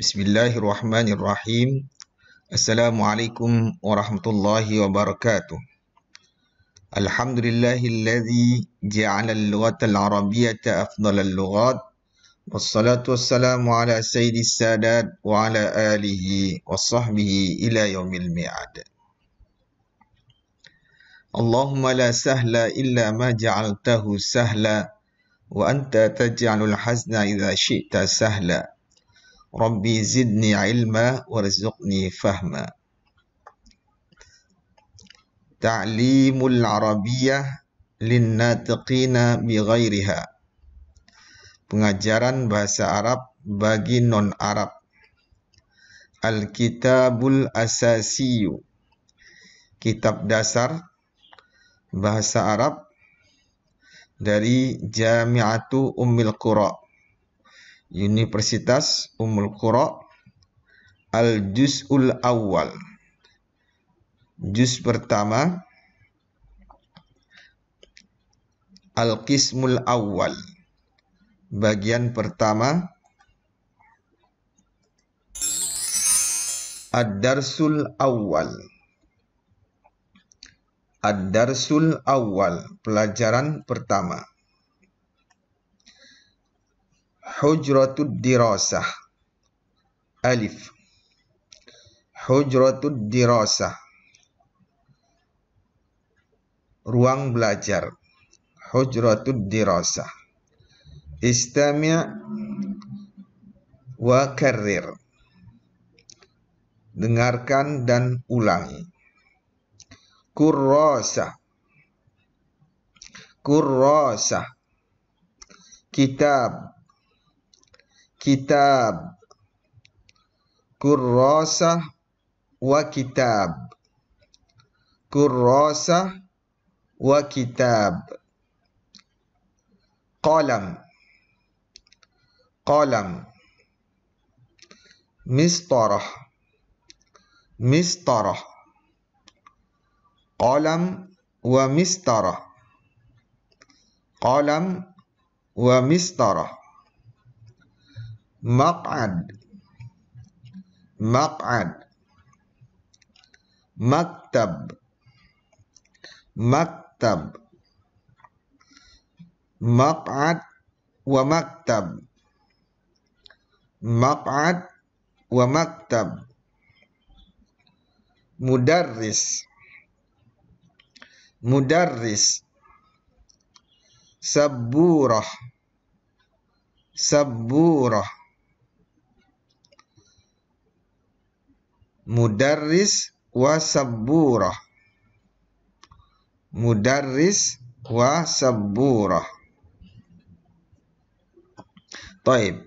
بسم الله الرحمن الرحيم السلام عليكم ورحمة الله وبركاته الحمد لله الذي جعل اللغة العربية أفضل اللغات والصلاة والسلام على سيد السادات وعلى آله وصحبه إلى يوم الميعاد اللهم لا سهل إلا ما جعلته سهلا وأنت تجعل الحزن إذا شئت سهلا Rabbi zidni ilma warzuqni fahma. Ta'limul Arabiyyah linnatiqina bighairiha. Pengajaran bahasa Arab bagi non-Arab. Al-Kitabul Asasiyu. Kitab dasar bahasa Arab dari Jami'atu Ummil Qura Universitas Umul Qura Al Juz'ul Awal Juz pertama Al Qismul Awal Bagian pertama Ad-Darsul Awal Ad-Darsul Awal Pelajaran pertama Hujratud dirasah. Alif. Hujratud dirasah. Ruang belajar. Hujratud dirasah. Istami' wa karir. Dengarkan dan ulangi. Kurrasah. Kurrasah. Kitab كتاب كراسة وكتاب كراسة وكتاب قلم قلم مسطرة مسطرة قلم ومسطرة قلم ومسطرة maq'ad maq'ad maktab maktab maq'ad wa maktab maq'ad wa maktab mudarris mudarris sabburah sabburah mudarris wa sabburah mudarris wa sabburah Taib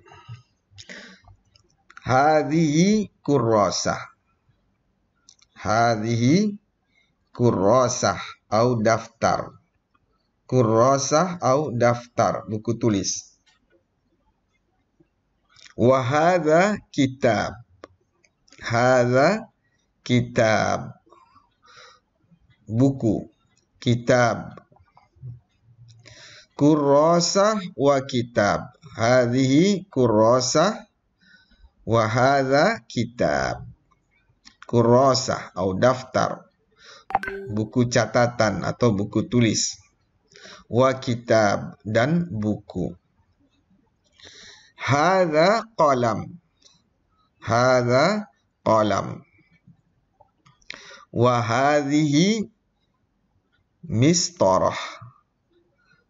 Hadhihi kurrasah Hadhihi kurrasah au daftar Kurrasah au daftar buku tulis Wahada kitab hada kitab buku kitab Kurosa wa kitab hadhihi kurosa wa hadza kitab Kurosa atau daftar buku catatan atau buku tulis wa kitab dan buku hadza qalam hadza قلم وهذه مسطرة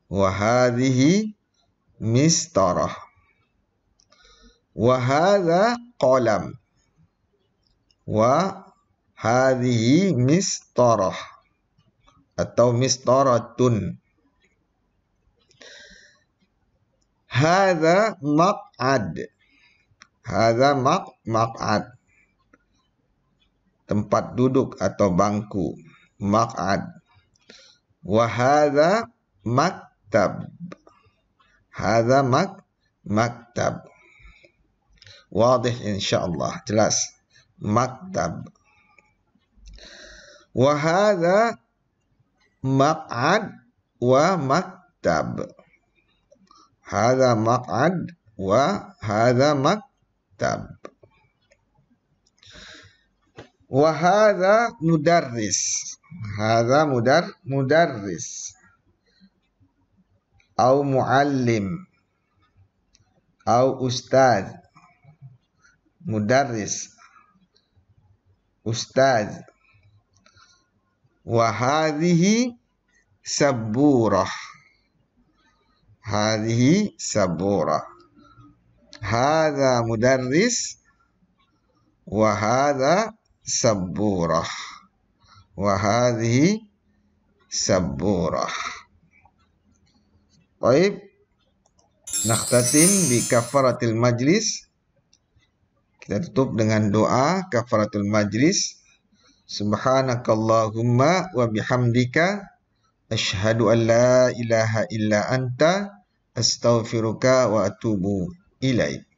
وهذه مسطرة وهذا قلم وهذه مسطرة أو مسطرة هذا مقعد هذا مقعد tempat duduk atau bangku maq'ad wa hadha maktab hadha mak maktab wadih insyaallah jelas maktab wa makad, maq'ad wa maktab hadha maq'ad wa hadha maktab وهذا مدرس هذا مدر مدرس أو معلم أو أستاذ مدرس أستاذ وهذه سبورة هذه سبورة هذا مدرس وهذا saburah wa hadhihi saburah Baik Nakhtatim bi kafaratil majlis Kita tutup dengan doa kafaratul majlis Subhanakallahumma wa bihamdika Ashhadu an la ilaha illa anta Astaghfiruka wa atubu ilaik